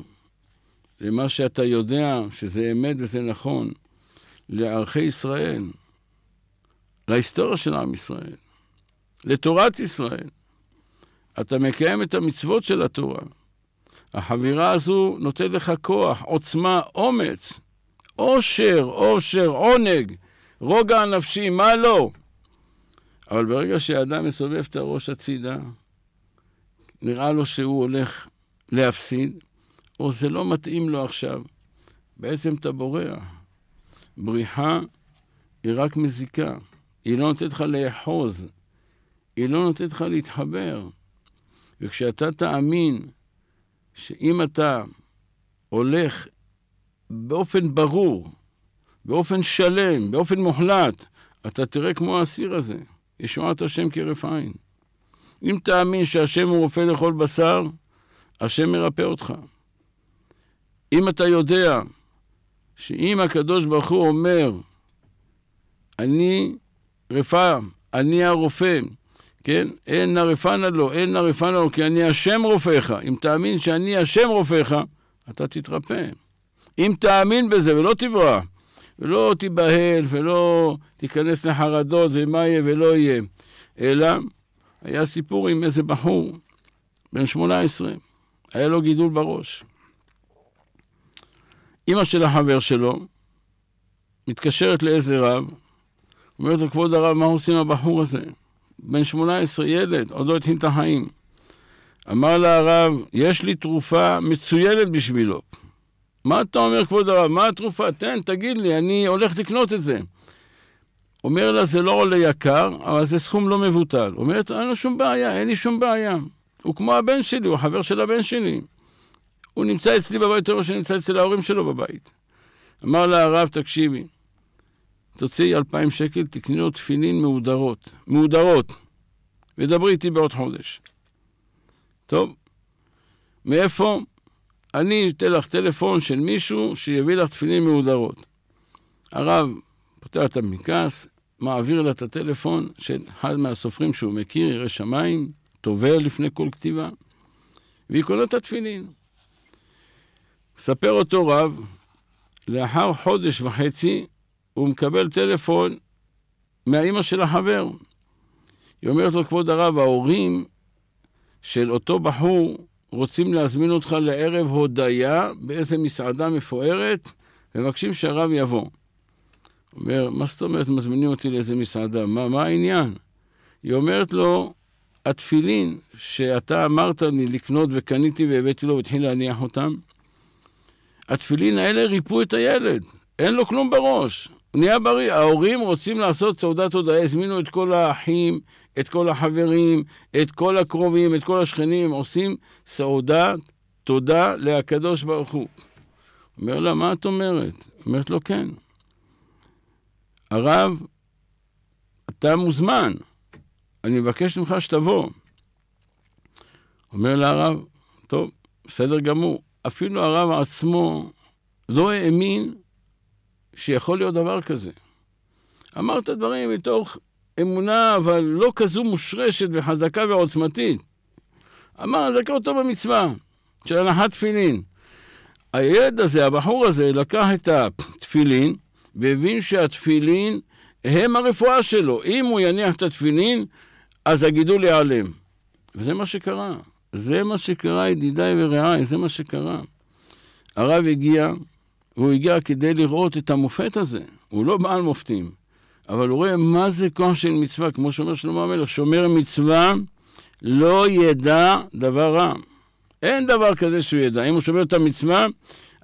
למה שאתה יודע, שזה אמת וזה נכון, לערכי ישראל, להיסטוריה של עם ישראל, לתורת ישראל, אתה מקיים את המצוות של התורה. החבירה הזו נותנת לך כוח, עוצמה, אומץ, עושר, עושר, עונג, רוגע הנפשי, מה לא? אבל ברגע שאדם מסובב את הראש הצידה, נראה לו שהוא הולך להפסיד, או זה לא מתאים לו עכשיו, בעצם אתה בורח. בריחה היא רק מזיקה, היא לא נותנת לך לאחוז, היא לא נותנת לך להתחבר. וכשאתה תאמין שאם אתה הולך באופן ברור, באופן שלם, באופן מוחלט, אתה תראה כמו האסיר הזה, ישועת השם כהרף עין. אם תאמין שהשם הוא רופא לכל בשר, השם מרפא אותך. אם אתה יודע שאם הקדוש ברוך הוא אומר, אני רפא, אני הרופא, כן? אין נא נרפנה לו, אין נא נרפנה לו, כי אני השם רופאך. אם תאמין שאני השם רופאך, אתה תתרפא. אם תאמין בזה ולא תברא, ולא תיבהל, ולא תיכנס לחרדות, ומה יהיה ולא יהיה, אלא היה סיפור עם איזה בחור, בן 18, היה לו גידול בראש. אימא של החבר שלו מתקשרת לאיזה רב, אומרת לו, כבוד הרב, מה עושים הבחור הזה? בן 18, ילד, עוד לא התחיל את החיים. אמר לה הרב, יש לי תרופה מצוינת בשבילו. מה אתה אומר, כבוד הרב? מה התרופה? תן, תגיד לי, אני הולך לקנות את זה. אומר לה, זה לא עולה יקר, אבל זה סכום לא מבוטל. אומרת, אין לו שום בעיה, אין לי שום בעיה. הוא כמו הבן שלי, הוא חבר של הבן שלי. הוא נמצא אצלי בבית הוא נמצא אצל ההורים שלו בבית. אמר לה הרב, תקשיבי, תוציאי אלפיים שקל, תקני לו תפילין מהודרות. מהודרות. ודברי איתי בעוד חודש. טוב, מאיפה? אני אתן לך טלפון של מישהו שיביא לך תפילין מהודרות. הרב פותח את המקרס, מעביר לה את הטלפון של אחד מהסופרים שהוא מכיר, ירא שמיים, טובל לפני כל כתיבה, והיא קונה את התפילין. מספר אותו רב, לאחר חודש וחצי הוא מקבל טלפון מהאימא של החבר. היא אומרת לו, כבוד הרב, ההורים של אותו בחור רוצים להזמין אותך לערב הודיה באיזה מסעדה מפוארת, ומבקשים שהרב יבוא. אומר, מה זאת אומרת מזמינים אותי לאיזה מסעדה? מה, מה העניין? היא אומרת לו, התפילין שאתה אמרת לי לקנות וקניתי והבאתי לו והתחיל להניח אותם, התפילין האלה ריפו את הילד, אין לו כלום בראש. נהיה בריא, ההורים רוצים לעשות סעודת תודעה, הזמינו את כל האחים, את כל החברים, את כל הקרובים, את כל השכנים, עושים סעודת תודה להקדוש ברוך הוא. אומר לה, מה את אומרת? אומרת לו, כן. הרב, אתה מוזמן. אני מבקש ממך שתבוא. אומר לה הרב, טוב, בסדר גמור. אפילו הרב עצמו לא האמין שיכול להיות דבר כזה. אמר את הדברים מתוך אמונה, אבל לא כזו מושרשת וחזקה ועוצמתית. אמר, זה כאותו במצווה של הנחת תפילין. הילד הזה, הבחור הזה, לקח את התפילין והבין שהתפילין הם הרפואה שלו. אם הוא יניח את התפילין, אז הגידול ייעלם. וזה מה שקרה. זה מה שקרה, ידידיי ורעיי, זה מה שקרה. הרב הגיע, והוא הגיע כדי לראות את המופת הזה. הוא לא בעל מופתים, אבל הוא רואה מה זה כוח של מצווה, כמו שאומר שלמה המלך, שומר מצווה לא ידע דבר רע. אין דבר כזה שהוא ידע. אם הוא שומר את המצווה,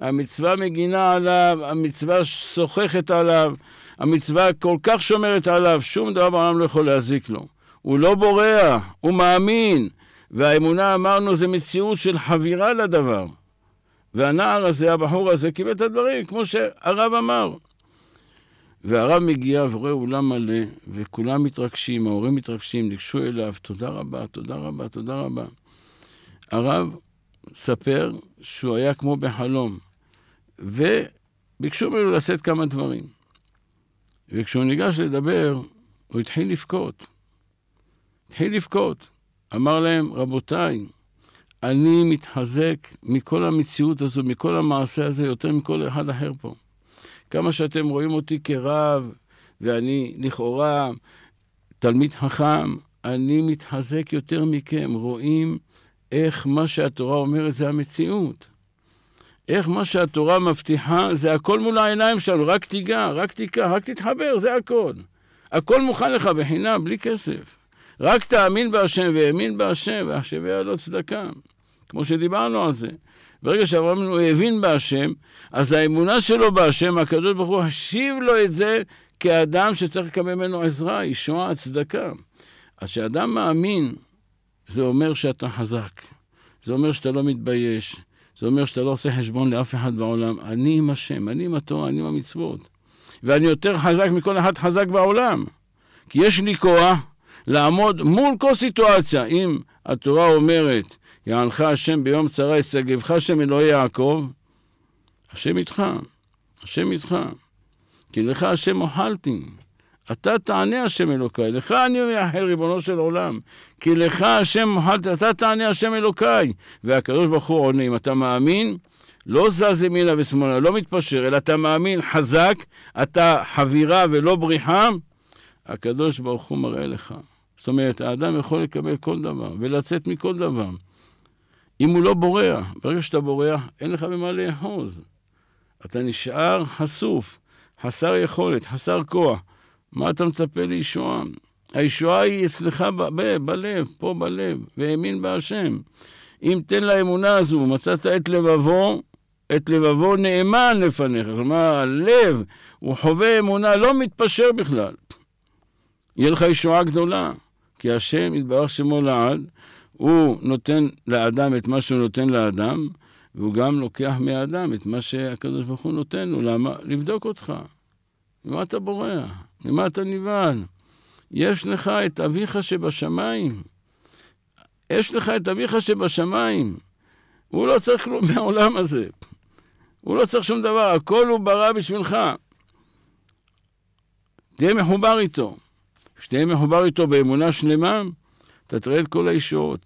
המצווה מגינה עליו, המצווה שוחכת עליו, המצווה כל כך שומרת עליו, שום דבר בעולם לא יכול להזיק לו. הוא לא בורח, הוא מאמין. והאמונה, אמרנו, זה מציאות של חבירה לדבר. והנער הזה, הבחור הזה, קיבל את הדברים, כמו שהרב אמר. והרב מגיע ורואה אולם מלא, וכולם מתרגשים, ההורים מתרגשים, ניגשו אליו, תודה רבה, תודה רבה, תודה רבה. הרב ספר שהוא היה כמו בחלום, וביקשו ממנו לשאת כמה דברים. וכשהוא ניגש לדבר, הוא התחיל לבכות. התחיל לבכות. אמר להם, רבותיי, אני מתחזק מכל המציאות הזו, מכל המעשה הזה, יותר מכל אחד אחר פה. כמה שאתם רואים אותי כרב, ואני לכאורה תלמיד חכם, אני מתחזק יותר מכם. רואים איך מה שהתורה אומרת זה המציאות. איך מה שהתורה מבטיחה זה הכל מול העיניים שלנו, רק תיגע, רק תיקח, רק תתחבר, זה הכל. הכל מוכן לך בחינם, בלי כסף. רק תאמין בהשם והאמין בהשם, והשביה לו צדקה. כמו שדיברנו על זה. ברגע שאברהם הוא הבין בהשם, אז האמונה שלו בהשם, הקדוש ברוך הוא השיב לו את זה כאדם שצריך לקבל ממנו עזרה, ישועה, הצדקה. אז כשאדם מאמין, זה אומר שאתה חזק. זה אומר שאתה לא מתבייש. זה אומר שאתה לא עושה חשבון לאף אחד בעולם. אני עם השם, אני עם התורה, אני עם המצוות. ואני יותר חזק מכל אחד חזק בעולם. כי יש לי כוח, לעמוד מול כל סיטואציה. אם התורה אומרת, יענך השם ביום צרה ישגבך השם אלוהי יעקב, השם איתך, השם איתך. כי לך השם אוכלתי. אתה תענה השם אלוקיי, לך אני מייחל ריבונו של עולם, כי לך השם אוכלתי, אתה תענה השם אלוקיי. והקדוש ברוך הוא עונה, אם אתה מאמין, לא זז ימינה ושמאלה, לא מתפשר, אלא אתה מאמין חזק, אתה חבירה ולא בריחה, הקדוש ברוך הוא מראה לך. זאת אומרת, האדם יכול לקבל כל דבר ולצאת מכל דבר. אם הוא לא בורח, ברגע שאתה בורח, אין לך במה לאחוז. אתה נשאר חשוף, חסר יכולת, חסר כוח. מה אתה מצפה לישועה? הישועה היא אצלך בלב, בלב, פה בלב, והאמין בהשם. אם תן לאמונה הזו, מצאת את לבבו, את לבבו נאמן לפניך. כלומר, הלב, הוא חווה אמונה, לא מתפשר בכלל. יהיה לך ישועה גדולה. כי השם יתברך שמו לעד, הוא נותן לאדם את מה שהוא נותן לאדם, והוא גם לוקח מהאדם את מה שהקדוש ברוך הוא נותן לו. למה? לבדוק אותך. ממה אתה בורח? ממה אתה נבהל? יש לך את אביך שבשמיים. יש לך את אביך שבשמיים. הוא לא צריך כלום מהעולם הזה. הוא לא צריך שום דבר, הכל הוא ברא בשבילך. תהיה מחובר איתו. שתהיה מחובר איתו באמונה שלמה, אתה תראה את כל הישועות.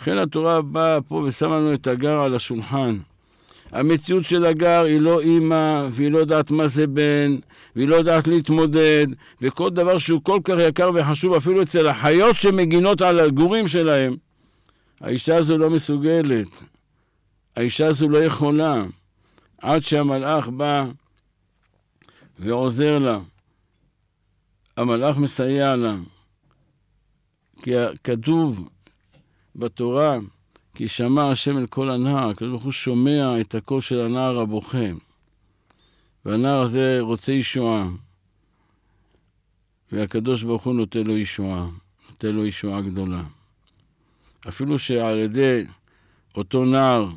לכן התורה באה פה ושמה לנו את הגר על השולחן. המציאות של הגר היא לא אימא, והיא לא יודעת מה זה בן, והיא לא יודעת להתמודד, וכל דבר שהוא כל כך יקר וחשוב, אפילו אצל החיות שמגינות על הגורים שלהם, האישה הזו לא מסוגלת, האישה הזו לא יכולה, עד שהמלאך בא ועוזר לה. המלאך מסייע לה. כי כתוב בתורה, כי שמע השם אל כל הנער, הקדוש ברוך הוא שומע את הקול של הנער הבוכה. והנער הזה רוצה ישועה. והקדוש ברוך הוא נותן לו ישועה, נותן לו ישועה גדולה. אפילו שעל ידי אותו נער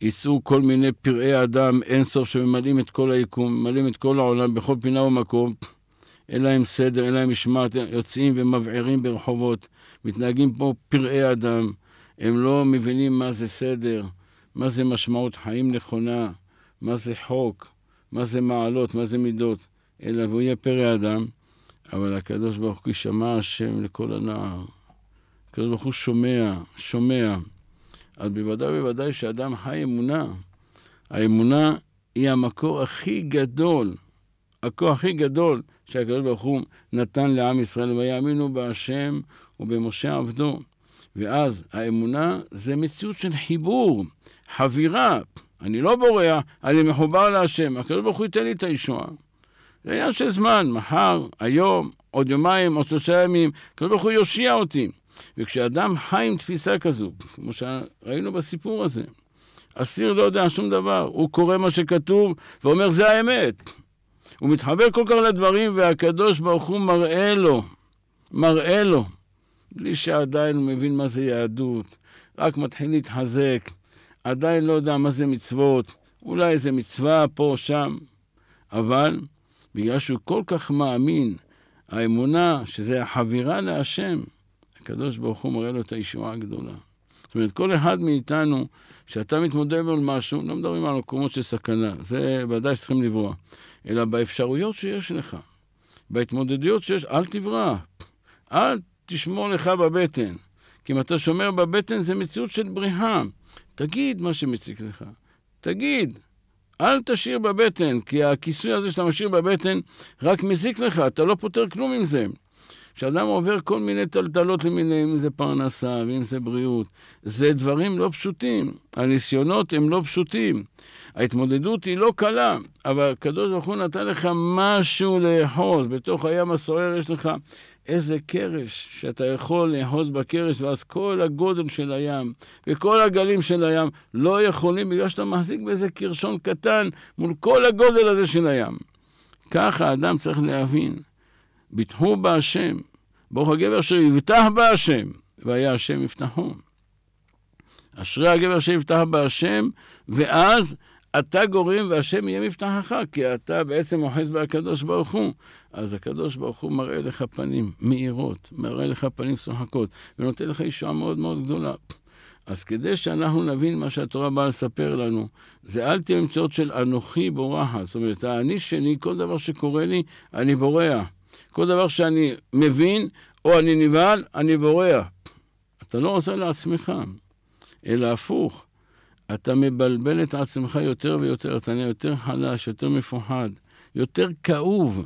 יישאו כל מיני פראי אדם אינסוף שממלאים את כל היקום, ממלאים את כל העולם בכל פינה ומקום, אין להם סדר, אין להם משמעת, יוצאים ומבעירים ברחובות, מתנהגים פה פראי אדם, הם לא מבינים מה זה סדר, מה זה משמעות חיים נכונה, מה זה חוק, מה זה מעלות, מה זה מידות, אלא והוא יהיה פראי אדם, אבל הקדוש ברוך הוא שמע השם לכל הנער. הקדוש ברוך הוא שומע, שומע. אז בוודאי ובוודאי שאדם חי אמונה. האמונה היא המקור הכי גדול הכוח הכי גדול שהקדוש ברוך הוא נתן לעם ישראל, ויאמינו בהשם ובמשה עבדו. ואז האמונה זה מציאות של חיבור, חבירה. אני לא בורח, אני מחובר להשם. הקדוש ברוך הוא ייתן לי את הישועה. זה עניין של זמן, מחר, היום, עוד יומיים, עוד שלושה ימים. הקדוש ברוך הוא יושיע אותי. וכשאדם חי עם תפיסה כזו, כמו שראינו בסיפור הזה, אסיר לא יודע שום דבר, הוא קורא מה שכתוב ואומר זה האמת. הוא מתחבר כל כך לדברים, והקדוש ברוך הוא מראה לו, מראה לו, בלי שעדיין הוא מבין מה זה יהדות, רק מתחיל להתחזק, עדיין לא יודע מה זה מצוות, אולי איזה מצווה פה, שם, אבל בגלל שהוא כל כך מאמין, האמונה שזה החבירה להשם, הקדוש ברוך הוא מראה לו את הישועה הגדולה. זאת אומרת, כל אחד מאיתנו, כשאתה מתמודד מול משהו, לא מדברים על מקומות של סכנה, זה ודאי שצריכים לברוח, אלא באפשרויות שיש לך, בהתמודדויות שיש, אל תברח, אל תשמור לך בבטן. כי אם אתה שומר בבטן, זה מציאות של בריחה. תגיד מה שמציק לך, תגיד. אל תשאיר בבטן, כי הכיסוי הזה שאתה משאיר בבטן רק מזיק לך, אתה לא פותר כלום עם זה. כשאדם עובר כל מיני טלטלות למיניהם, אם זה פרנסה ואם זה בריאות, זה דברים לא פשוטים. הניסיונות הם לא פשוטים. ההתמודדות היא לא קלה, אבל הקדוש ברוך הוא נתן לך משהו לאחוז. בתוך הים הסוער יש לך איזה קרש שאתה יכול לאחוז בקרש, ואז כל הגודל של הים וכל הגלים של הים לא יכולים, בגלל שאתה מחזיק באיזה קרשון קטן מול כל הגודל הזה של הים. ככה האדם צריך להבין. ביטחו בהשם, ברוך הגבר אשר יבטח בהשם, והיה השם יפתחו. אשרי הגבר שיבטח בהשם, ואז אתה גורם והשם יהיה מבטחך, כי אתה בעצם אוחז בהקדוש ברוך הוא. אז הקדוש ברוך הוא מראה לך פנים מאירות, מראה לך פנים שוחקות, ונותן לך ישועה מאוד מאוד גדולה. אז כדי שאנחנו נבין מה שהתורה באה לספר לנו, זה אל תהיה ממצאות של אנוכי בורחת. זאת אומרת, האני שני, כל דבר שקורה לי, אני בורח. כל דבר שאני מבין או אני נבהל, אני בורח. אתה לא עושה לעצמך, אלא הפוך. אתה מבלבל את עצמך יותר ויותר, אתה נהיה יותר חלש, יותר מפוחד, יותר כאוב,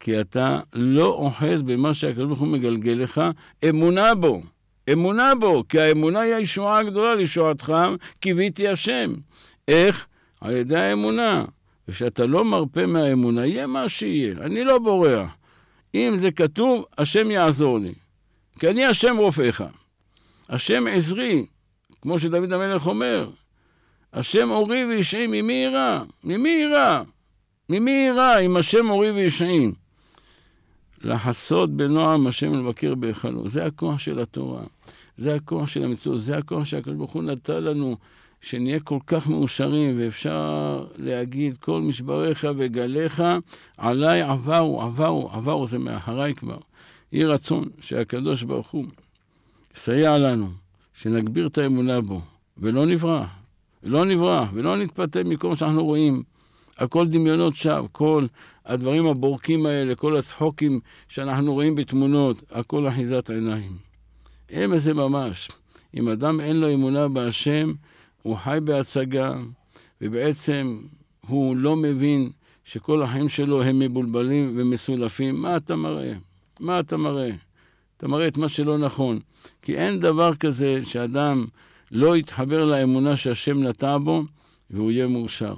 כי אתה לא אוחז במה שהקדוש ברוך הוא מגלגל לך, אמונה בו. אמונה בו, כי האמונה היא הישועה הגדולה לישועתך, קיוויתי השם. איך? על ידי האמונה. וכשאתה לא מרפה מהאמונה, יהיה מה שיהיה, אני לא בורח. אם זה כתוב, השם יעזור לי. כי אני השם רופאיך. השם עזרי, כמו שדוד המלך אומר, השם אורי וישעים, ממי יירא? ממי יירא? ממי יירא אם השם אורי וישעים? לחסות בנועם השם לבקר בהיכלו. זה הכוח של התורה, זה הכוח של המצוות, זה הכוח שהקדוש ברוך הוא נתן לנו שנהיה כל כך מאושרים, ואפשר להגיד כל משבריך וגליך, עליי עברו, עברו, עברו, זה מאחריי כבר. יהי רצון שהקדוש ברוך הוא יסייע לנו, שנגביר את האמונה בו, ולא נברח, ולא נברח, ולא נתפתה מכל מה שאנחנו רואים. הכל דמיונות שווא, כל הדברים הבורקים האלה, כל הצחוקים שאנחנו רואים בתמונות, הכל אחיזת עיניים. אין בזה ממש. אם אדם אין לו אמונה בהשם, הוא חי בהצגה, ובעצם הוא לא מבין שכל החיים שלו הם מבולבלים ומסולפים. מה אתה מראה? מה אתה מראה? אתה מראה את מה שלא נכון. כי אין דבר כזה שאדם לא יתחבר לאמונה שהשם נטע בו והוא יהיה מאושר.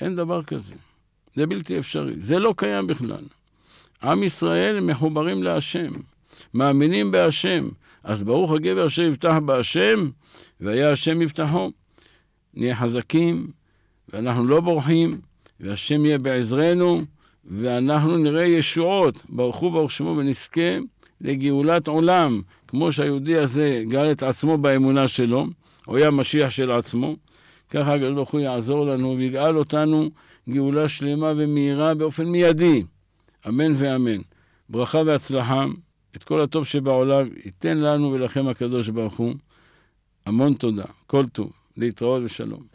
אין דבר כזה. זה בלתי אפשרי. זה לא קיים בכלל. עם ישראל מחוברים להשם, מאמינים בהשם. אז ברוך הגבר אשר יבטח בהשם, והיה השם מבטחו. נהיה חזקים, ואנחנו לא בורחים, והשם יהיה בעזרנו, ואנחנו נראה ישועות, ברוך שמו ונזכה לגאולת עולם, כמו שהיהודי הזה גאל את עצמו באמונה שלו, הוא היה משיח של עצמו, ככה הקדוש ברוך הוא יעזור לנו ויגאל אותנו גאולה שלמה ומהירה באופן מיידי. אמן ואמן. ברכה והצלחה, את כל הטוב שבעולם ייתן לנו ולכם הקדוש ברוך הוא. המון תודה, כל טוב. להתראות ושלום.